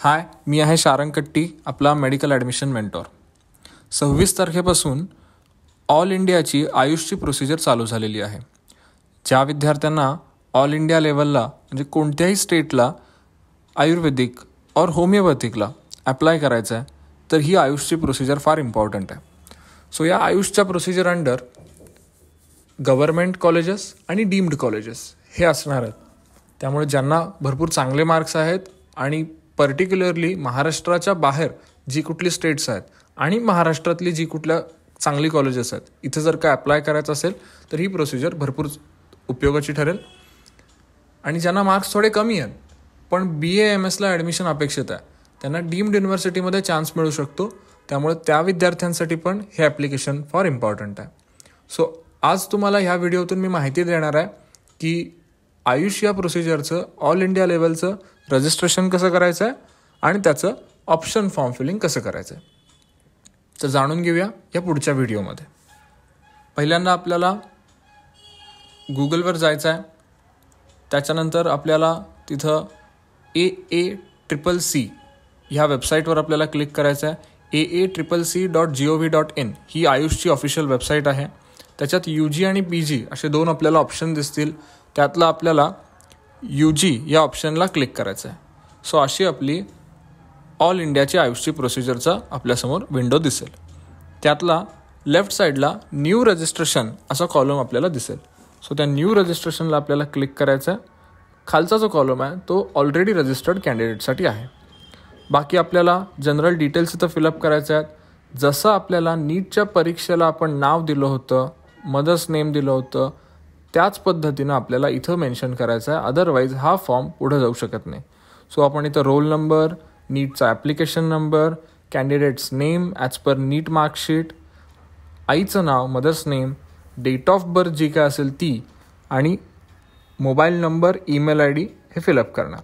हाय मी आहे शारंग कट्टी आपला मेडिकल ॲडमिशन मेंटॉर सव्वीस तारखेपासून ऑल इंडियाची आयुषची प्रोसिजर चालू झालेली आहे ज्या विद्यार्थ्यांना ऑल इंडिया लेवलला म्हणजे कोणत्याही स्टेटला आयुर्वेदिक और होमिओपॅथिकला ॲप्लाय करायचं आहे तर ही आयुषची प्रोसिजर फार इम्पॉर्टंट आहे सो या आयुषच्या प्रोसिजर अंडर गव्हर्मेंट कॉलेजेस आणि डीम्ड कॉलेजेस हे असणार आहेत त्यामुळे ज्यांना भरपूर चांगले मार्क्स आहेत आणि पर्टिक्युलरली महाराष्ट्राच्या बाहेर जी कुठली स्टेट्स आहेत आणि महाराष्ट्रातली जी कुठल्या चांगली कॉलेजेस आहेत इथं जर काय अप्लाय करायचं असेल तर ही प्रोसिजर भरपूर उपयोगाची ठरेल आणि ज्यांना मार्क्स थोडे कमी आहेत पण बी ए एम एसला ॲडमिशन अपेक्षित आहे त्यांना डीम्ड युनिव्हर्सिटीमध्ये चान्स मिळू शकतो त्यामुळे त्या विद्यार्थ्यांसाठी पण हे ॲप्लिकेशन फार इम्पॉर्टंट आहे सो आज तुम्हाला ह्या व्हिडिओतून मी माहिती देणार आहे की आयुष या प्रोसिजरचं ऑल इंडिया लेवलचं रजिस्ट्रेशन कसं करायचं आहे आणि त्याचं ऑप्शन फॉर्म फिलिंग कसं करायचं आहे तर जाणून घेऊया या पुढच्या व्हिडिओमध्ये पहिल्यांदा आपल्याला गुगलवर जायचं आहे त्याच्यानंतर आपल्याला तिथं ए ए ट्रिपल सी ह्या वेबसाईटवर आपल्याला क्लिक करायचं आहे A A triple C dot G O V dot in ही आयुषची ऑफिशियल वेबसाईट आहे त्याच्यात यू जी आणि पी जी असे दोन आपल्याला ऑप्शन दिसतील त्यातला आपल्याला यू जी या ऑप्शनला क्लिक करायचं आहे सो अशी आपली ऑल इंडियाची आयुषी प्रोसिजरचा आपल्यासमोर विंडो दिसेल त्यातला लेफ्ट साईडला न्यू रजिस्ट्रेशन असा कॉलम आपल्याला दिसेल सो त्या न्यू रजिस्ट्रेशनला आपल्याला क्लिक करायचं आहे खालचा जो कॉलम आहे तो ऑलरेडी रजिस्टर्ड कॅन्डिडेटसाठी आहे बाकी आपल्याला जनरल डिटेल्स इथं फिलअप करायचे आहेत जसं आपल्याला नीटच्या परीक्षेला आपण नाव दिलं होतं मदर्स नेम दिलं होतं त्याच पद्धतीनं आपल्याला इथं मेन्शन करायचं आहे अदरवाईज हा फॉर्म पुढं जाऊ शकत नाही सो आपण इथं रोल नंबर नीटचा application number candidates name as per NEET marksheet आईचं नाव mother's name date of birth जी काय असेल ती आणि mobile number email I D हे फिलअप करणार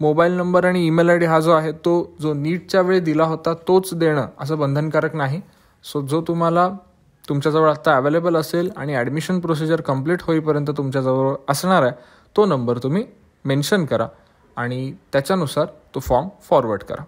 मोबाईल नंबर आणि ईमेल आय डी हा जो आहे तो जो नीटच्या वेळी दिला होता तोच देणं असं बंधनकारक नाही सो जो तुम्हाला तुमच्याजवळ आत्ता अवेलेबल असेल आणि ॲडमिशन प्रोसिजर कंप्लीट होईपर्यंत तुमच्याजवळ असणार आहे तो नंबर तुम्ही मेन्शन करा आणि त्याच्यानुसार तो फॉर्म फॉरवर्ड करा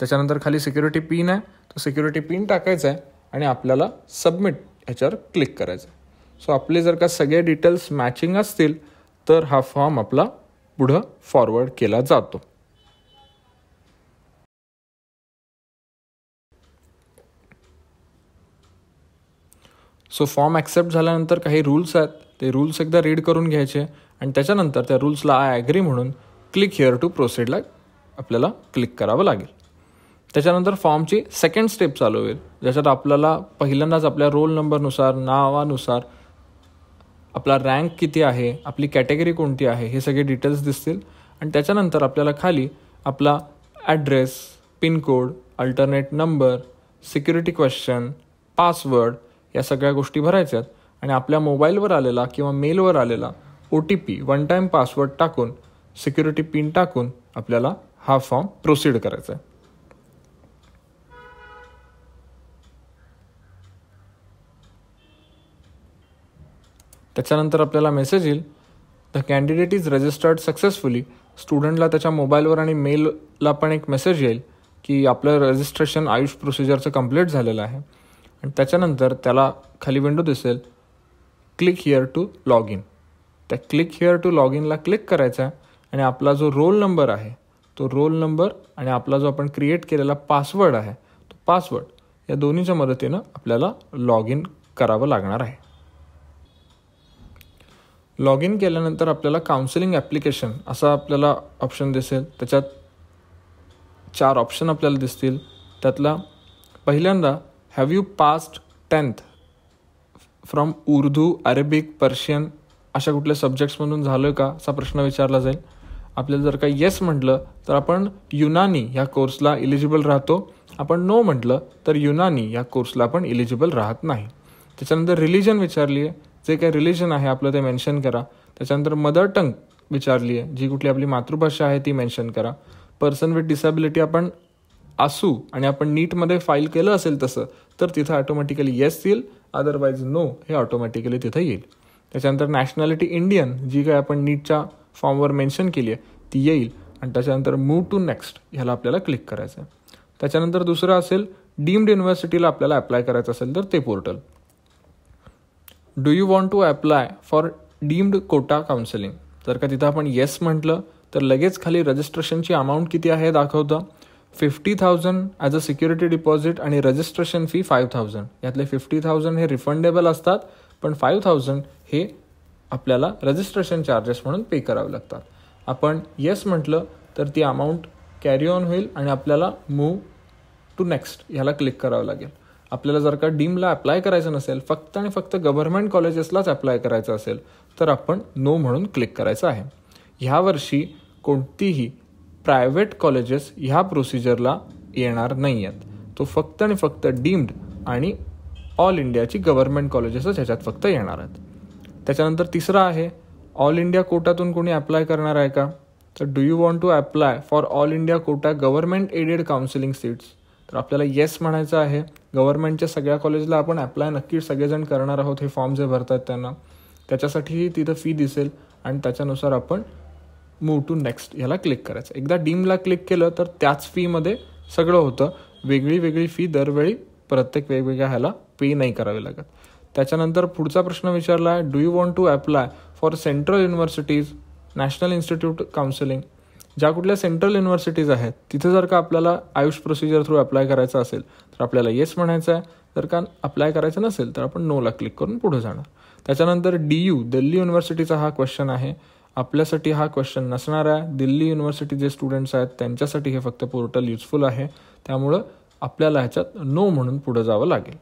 त्याच्यानंतर खाली सिक्युरिटी पिन आहे तो सिक्युरिटी पिन टाकायचा आहे आणि आपल्याला सबमिट ह्याच्यावर क्लिक करायचं आहे सो आपले जर का सगळे डिटेल्स मॅचिंग असतील तर हा फॉर्म आपला पुढं फॉरवर्ड केला जातो सो फॉर्म ॲक्सेप्ट झाल्यानंतर काही रूल्स आहेत ते रूल्स एकदा रीड करून घ्यायचे आणि त्याच्यानंतर त्या रूल्सला आय ॲग्री म्हणून क्लिक हिअर टू प्रोसीडला आपल्याला क्लिक करावं लागेल त्याच्यानंतर फॉर्मची सेकंड स्टेप चालू होईल ज्याच्यात आपल्याला पहिल्यांदाच आपल्या रोल नंबरनुसार नावानुसार आपला रँक किती आहे आपली कॅटेगरी कोणती आहे हे सगळे डिटेल्स दिसतील आणि त्याच्यानंतर आपल्याला खाली आपला address pin code alternate number security question password या सगळ्या गोष्टी भरायच्यात आणि आपल्या मोबाईलवर आलेला किंवा मेलवर आलेला O T P one time password टाकून सिक्युरिटी पिन टाकून आपल्याला हा फॉर्म प्रोसीड करायचा आहे त्याच्यानंतर आपल्याला मेसेज येईल the candidate is registered successfully स्टुडंटला त्याच्या मोबाईलवर आणि मेलला पण एक मेसेज येईल की आपलं रजिस्ट्रेशन आयुष प्रोसिजरचं कम्प्लीट झालेलं आहे आणि त्याच्यानंतर त्याला खाली विंडो दिसेल click here to log in त्या क्लिक हिअर टू लॉग इनला क्लिक करायचा आणि आपला जो रोल नंबर आहे तो रोल नंबर आणि आपला जो आपण क्रिएट केलेला पासवर्ड आहे तो पासवर्ड या दोन्हीच्या मदतीनं आपल्याला लॉग इन करावं लागणार आहे लॉग इन केल्यानंतर आपल्याला काउन्सिलिंग ॲप्लिकेशन असा आपल्याला ऑप्शन दिसेल त्याच्यात चार ऑप्शन आपल्याला दिसतील त्यातला पहिल्यांदा have you passed tenth from Urdu Arabic Persian अशा कुठल्या सब्जेक्ट्समधून झालं का असा प्रश्न विचारला जाईल आपल्याला जर का येस म्हटलं तर आपण युनानी ह्या कोर्सला इलिजिबल राहतो आपण नो म्हटलं तर युनानी या कोर्सला आपण इलिजिबल राहत नाही त्याच्यानंतर रिलिजन विचारली आहे जे काही रिलिजन आहे आपलं ते मेन्शन करा त्याच्यानंतर मदर टंग विचारली आहे जी कुठली आपली मातृभाषा आहे ती मेन्शन करा पर्सन विथ डिसॅबिलिटी आपण असू आणि आपण नीटमध्ये फाईल केलं असेल तसं तर तिथं ऑटोमॅटिकली येस येईल अदरवाईज नो हे ऑटोमॅटिकली तिथं येईल त्याच्यानंतर नॅशनॅलिटी इंडियन जी काय आपण नीटच्या फॉर्मवर मेन्शन केली आहे ती येईल आणि त्याच्यानंतर मूव टू नेक्स्ट ह्याला आपल्याला क्लिक करायचं आहे त्याच्यानंतर दुसरं असेल डीम्ड युनिव्हर्सिटीला आपल्याला अप्लाय करायचं असेल तर ते portal do you want to apply for deemed quota counselling जर का तिथं आपण येस म्हटलं तर लगेच खाली रजिस्ट्रेशनची अमाऊंट किती आहे दाखवतं fifty thousand as a security deposit आणि रजिस्ट्रेशन फी फाईव्ह थाउजंड यातले फिफ्टी थाउजंड हे रिफंडेबल असतात पण फाईव्ह थाउजंड हे आपल्याला रजिस्ट्रेशन चार्जेस म्हणून पे करावे लागतात आपण येस म्हटलं तर ती अमाऊंट कॅरी ऑन होईल आणि आपल्याला मूव टू नेक्स्ट ह्याला क्लिक करावं लागेल आपल्याला जर का डीमला अप्लाय करायचं नसेल फक्त आणि फक्त गव्हर्नमेंट कॉलेजेसलाच अप्लाय करायचं असेल तर आपण नो म्हणून क्लिक करायचं आहे वर्षी कोणतीही प्रायव्हेट कॉलेजेस ह्या प्रोसिजरला येणार नाही आहेत तो फक्त आणि फक्त डीम्ड आणि ऑल इंडियाची गव्हर्मेंट कॉलेजेसच ह्याच्यात फक्त येणार आहेत त्याच्यानंतर तिसरं आहे ऑल इंडिया कोटातून कोणी अप्लाय करणार आहे का तर do you want to apply for all India quota government aided counselling seats तर आपल्याला येस म्हणायचं आहे गव्हर्मेंटच्या सगळ्या कॉलेजला आपण अप्लाय नक्की सगळेजण करणार आहोत हे फॉर्म जे भरतात त्यांना त्याच्यासाठीही तिथं फी दिसेल आणि त्याच्यानुसार आपण मूव टू नेक्स्ट ह्याला क्लिक करायचं एकदा डीमला क्लिक केलं तर त्याच फीमध्ये सगळं होतं वेगळी वेगळी फी दरवेळी प्रत्येक वेगवेगळ्या ह्याला पे नाही करावी लागत त्याच्यानंतर पुढचा प्रश्न विचारला आहे do you want to apply for central universities national institute counselling ज्या कुठल्या सेंट्रल युनिव्हर्सिटीज आहेत तिथे जर का आपल्याला आयुष प्रोसिजर थ्रू अप्लाय करायचं असेल तर आपल्याला येस म्हणायचं आहे जर का अप्लाय करायचं नसेल तर आपण नोला क्लिक करून पुढे जाणार त्याच्यानंतर डी यू दिल्ली युनिव्हर्सिटीचा हा क्वेश्चन आहे आपल्यासाठी हा क्वेश्चन नसणार आहे दिल्ली युनिव्हर्सिटी जे स्टुडंट्स आहेत त्यांच्यासाठी हे फक्त पोर्टल युजफुल आहे त्यामुळं आपल्याला ह्याच्यात नो म्हणून पुढं जावं लागेल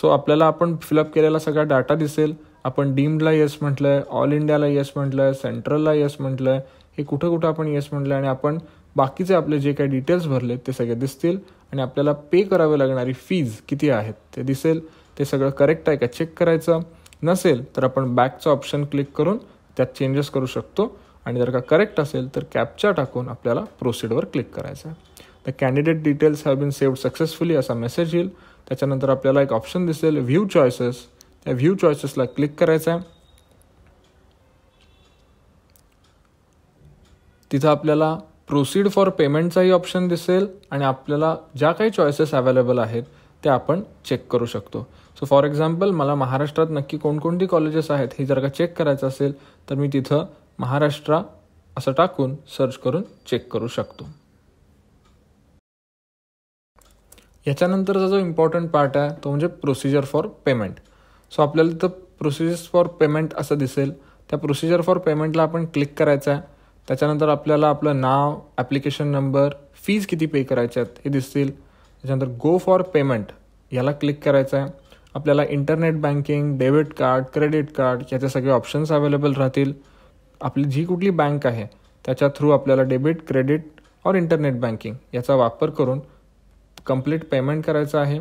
सो आपल्याला आपण फिलअप केलेला सगळा डाटा दिसेल आपण डीम्डला येस म्हटलं आहे ऑल इंडियाला येस म्हटलं आहे सेंट्रलला येस म्हटलं आहे हे कुठं कुठं आपण येस म्हटलं आहे आणि आपण बाकीचे आपले जे काही डिटेल्स भरले ते सगळे दिसतील आणि आपल्याला पे करावे लागणारी फीज किती आहेत ते दिसेल ते सगळं करेक्ट आहे का चेक करायचं नसेल तर आपण बॅकचं ऑप्शन क्लिक करून त्यात चेंजेस करू शकतो आणि जर का करेक्ट असेल तर कॅपच्या टाकून आपल्याला प्रोसिडवर क्लिक करायचं आहे the candidate details have been saved successfully असा मेसेज येईल त्याच्यानंतर आपल्याला एक ऑप्शन दिसेल व्ह्यू चॉईसेस त्या व्ह्यू चॉईसेसला क्लिक करायचं आहे तिथं आपल्याला प्रोसीड फॉर पेमेंटचाही ऑप्शन दिसेल आणि आपल्याला ज्या काही चॉईसेस अवेलेबल आहेत त्या आपण चेक करू शकतो सो फॉर एक्झाम्पल मला महाराष्ट्रात नक्की कोणकोणती कॉलेजेस आहेत हे जर का चेक करायचं असेल तर मी तिथं महाराष्ट्र असं टाकून सर्च करून चेक करू शकतो याच्यानंतरचा जो इम्पॉर्टंट पार्ट आहे तो म्हणजे प्रोसिजर फॉर पेमेंट सो आपल्याला तिथं प्रोसिजर्स फॉर पेमेंट असं दिसेल त्या प्रोसिजर फॉर पेमेंटला आपण क्लिक करायचं आहे त्याच्यानंतर आपल्याला आपलं नाव ॲप्लिकेशन नंबर फीज किती पे करायच्या आहेत हे दिसतील त्याच्यानंतर गो फॉर पेमेंट याला क्लिक करायचं आहे आपल्याला internet banking debit card credit card याचे सगळे ऑप्शन्स अवेलेबल राहतील आपली जी कुठली बँक आहे त्याच्या थ्रू आपल्याला डेबिट क्रेडिट और इंटरनेट बँकिंग याचा वापर करून कंप्लीट पेमेंट करायचं आहे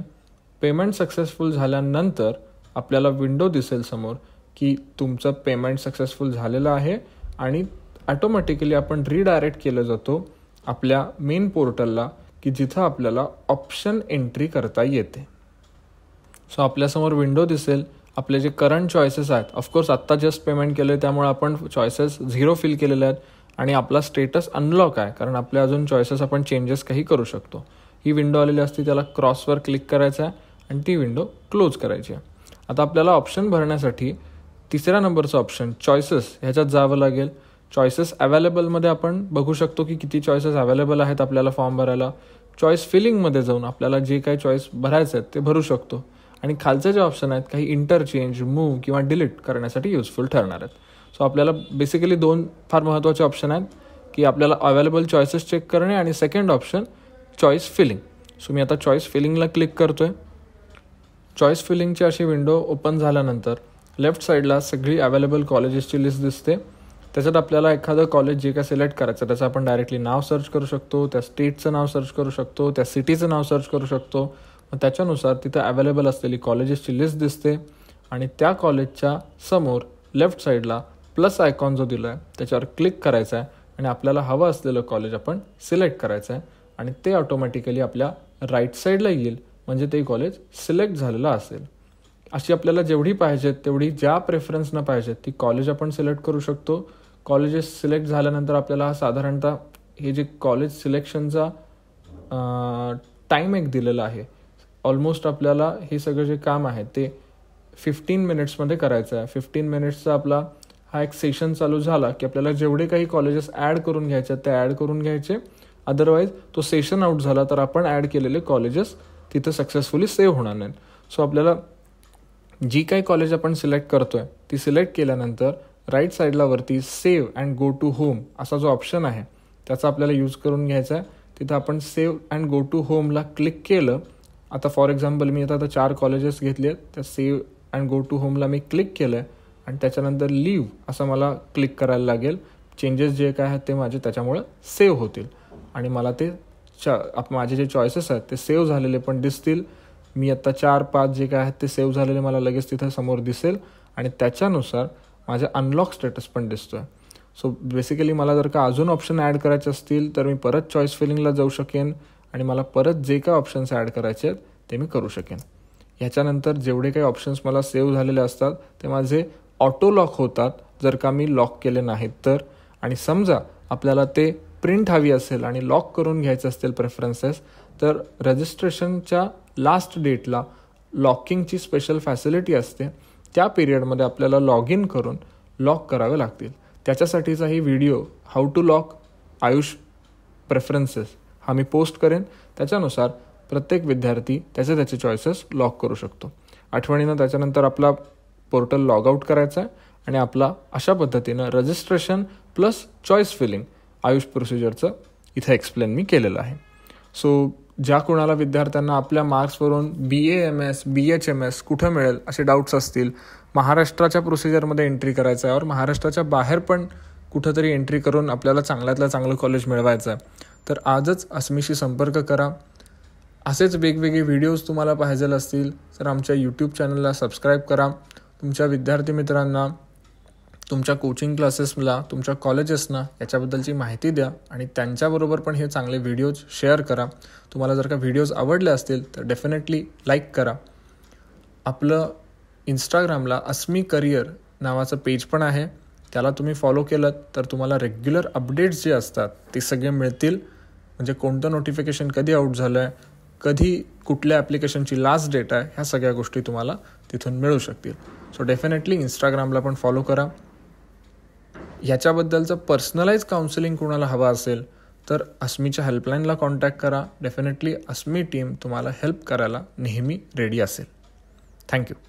पेमेंट सक्सेसफुल झाल्यानंतर आपल्याला विंडो दिसेल समोर की तुमचं पेमेंट सक्सेसफुल झालेलं आहे आणि ॲटोमॅटिकली आपण रिडायरेक्ट केलं जातो आपल्या मेन पोर्टलला की जिथं आपल्याला ऑप्शन एंट्री करता येते सो आपल्यासमोर विंडो दिसेल आपले जे करंट चॉईसेस आहेत ऑफकोर्स आत्ता जस्ट पेमेंट केलं आहे त्यामुळे आपण चॉईसेस झिरो फिल केलेले आहेत आणि आपला स्टेटस अनलॉक आहे कारण आपले अजून चॉईसेस आपण चेंजेस काही करू शकतो ही विंडो आलेली असते त्याला क्रॉसवर क्लिक करायचं आहे आणि ती विंडो क्लोज करायची आहे आता आपल्याला ऑप्शन भरण्यासाठी तिसऱ्या नंबरचं ऑप्शन चॉईसेस ह्याच्यात जावं लागेल चॉईसेस अवेलेबलमध्ये आपण बघू शकतो की किती चॉईसेस अवेलेबल आहेत आपल्याला फॉर्म भरायला चॉईस फिलिंगमध्ये जाऊन आपल्याला जे काही चॉईस भरायचं आहेत ते भरू शकतो आणि खालचे जे ऑप्शन आहेत काही इंटरचेंज मूव किंवा डिलीट करण्यासाठी युजफुल ठरणार आहेत सो आपल्याला बेसिकली दोन फार महत्त्वाचे ऑप्शन आहेत की आपल्याला अवेलेबल चॉईसेस चेक करणे आणि second option choice filling so मी आता चॉईस फिलिंगला क्लिक करतो आहे चॉईस फिलिंगची अशी विंडो ओपन झाल्यानंतर लेफ्ट साईडला सगळी अवेलेबल कॉलेजेसची लिस्ट दिसते त्याच्यात आपल्याला एखादं कॉलेज जे काय सिलेक्ट करायचं त्याचं आपण डायरेक्टली नाव सर्च करू शकतो त्या स्टेटचं नाव सर्च करू शकतो त्या सिटीचं नाव सर्च करू शकतो त्याच्यानुसार तिथं अवेलेबल असलेली कॉलेजेसची लिस्ट दिसते आणि त्या कॉलेजच्या समोर लेफ्ट साईडला प्लस आयकॉन जो दिला आहे त्याच्यावर क्लिक करायचं आहे आणि आपल्याला हवं असलेलं कॉलेज आपण सिलेक्ट करायचं आहे आणि ते ऑटोमॅटिकली आपल्या राईट साईडला येईल म्हणजे ते कॉलेज सिलेक्ट झालेलं असेल अशी आपल्याला जेवढी पाहिजेत तेवढी ज्या प्रेफरन्सनं पाहिजेत ती कॉलेज आपण सिलेक्ट करू शकतो कॉलेजेस सिलेक्ट झाल्यानंतर आपल्याला साधारणतः हे जे कॉलेज सिलेक्शनचा टाईम एक दिलेला आहे ऑलमोस्ट आपल्याला हे सगळं जे काम आहे ते फिफ्टीन मिनिट्समध्ये करायचं आहे फिफ्टीन मिनिट्सचा आपला हा एक सेशन चालू झाला की आपल्याला जेवढे काही कॉलेजेस ॲड करून घ्यायचे ते ॲड करून घ्यायचे अदरवाईज तो सेशन आउट झाला तर आपण ॲड केलेले कॉलेजेस तिथं सक्सेसफुली सेव्ह होणार नाहीत सो आपल्याला जी काही कॉलेज आपण सिलेक्ट करतो आहे ती सिलेक्ट केल्यानंतर राईट साईडला वरती save and go to home असा जो ऑप्शन आहे त्याचा आपल्याला यूज करून घ्यायचा आहे तिथं आपण सेव्ह अँड गो टू होमला क्लिक केलं आता फॉर एक्झाम्पल मी आता आता चार कॉलेजेस घेतले आहेत त्या सेव्ह अँड गो टू होमला मी क्लिक केलं आहे आणि त्याच्यानंतर लीव असं मला क्लिक करायला लागेल चेंजेस जे काय आहेत ते माझे त्याच्यामुळं सेव्ह होतील आणि मला ते चा माझे जे चॉईसेस आहेत ते सेव्ह झालेले पण दिसतील मी आत्ता चार पाच जे काय आहेत ते सेव्ह झालेले मला लगेच तिथं समोर दिसेल आणि त्याच्यानुसार माझा अनलॉक स्टेटस पण दिसतो आहे सो बेसिकली मला जर का अजून ऑप्शन ॲड करायचे असतील तर मी परत चॉईस फिलिंगला जाऊ शकेन आणि मला परत जे काय ऑप्शन्स ॲड करायचे आहेत ते मी करू शकेन ह्याच्यानंतर जेवढे काही ऑप्शन्स मला सेव्ह झालेले असतात ते माझे ऑटो लॉक होतात जर का मी लॉक केले नाहीत तर आणि समजा आपल्याला ते प्रिंट हवी असेल आणि लॉक करून घ्यायचं असतील प्रेफरन्सेस तर रजिस्ट्रेशनच्या लास्ट डेटला लॉकिंगची स्पेशल फॅसिलिटी असते त्या पिरियडमध्ये आपल्याला लॉग इन करून लॉक करावे लागतील त्याच्यासाठीचा ही video how to lock AYUSH preferences आम्ही पोस्ट करेन त्याच्यानुसार प्रत्येक विद्यार्थी त्याचे त्याचे चॉईसेस लॉक करू शकतो आठवणीनं त्याच्यानंतर आपला पोर्टल लॉग आउट करायचा आहे आणि आपला अशा पद्धतीनं registration plus choice filling AYUSH प्रोसिजरचं इथं एक्सप्लेन मी केलेलं आहे सो ज्या कोणाला विद्यार्थ्यांना आपल्या मार्क्सवरून B A M S B H M S कुठं मिळेल असे डाऊट्स असतील महाराष्ट्राच्या प्रोसिजरमध्ये एंट्री करायचं आहे और महाराष्ट्राच्या बाहेर पण कुठंतरी एंट्री करून आपल्याला चांगल्यातलं चांगलं कॉलेज मिळवायचं आहे तर आजच अस्मीशी संपर्क करा असेच वेगवेगळे व्हिडिओज तुम्हाला पाहिजे असतील तर आमच्या यूट्यूब चॅनलला सबस्क्राईब करा तुमच्या विद्यार्थी मित्रांना तुमच्या कोचिंग क्लासेसला तुमच्या कॉलेजेसना याच्याबद्दलची माहिती द्या आणि त्यांच्याबरोबर पण हे चांगले व्हिडिओज शेअर करा तुम्हाला जर का व्हिडिओज आवडले असतील तर डेफिनेटली लाईक करा आपलं इंस्टाग्रामला अस्मी करिअर नावाचं पेज पण आहे त्याला तुम्ही फॉलो केलं तर तुम्हाला रेग्युलर अपडेट्स जे असतात ते सगळे मिळतील म्हणजे कोणतं नोटिफिकेशन कधी आउट झालं आहे कधी कुठल्या ॲप्लिकेशनची लास्ट डेट आहे ह्या सगळ्या गोष्टी तुम्हाला तिथून मिळू शकतील सो डेफिनेटली इंस्टाग्रामला पण फॉलो करा ह्याच्याबद्दलचं पर्सनलाइज काउन्सिलिंग कोणाला हवं असेल तर अस्मीच्या हेल्पलाईनला कॉन्टॅक्ट करा डेफिनेटली अस्मी टीम तुम्हाला हेल्प करायला नेहमी रेडी असेल थँक्यू